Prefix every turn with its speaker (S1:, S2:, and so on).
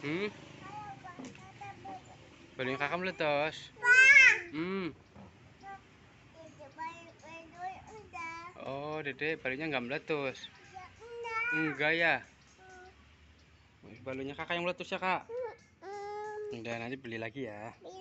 S1: Hmm?
S2: Balon kakak meletus.
S3: Hmm. Oh, Dede, balonnya nggak meletus. Enggak ya? Balonnya kakak yang meletus ya, Kak? Udah, nanti beli lagi ya.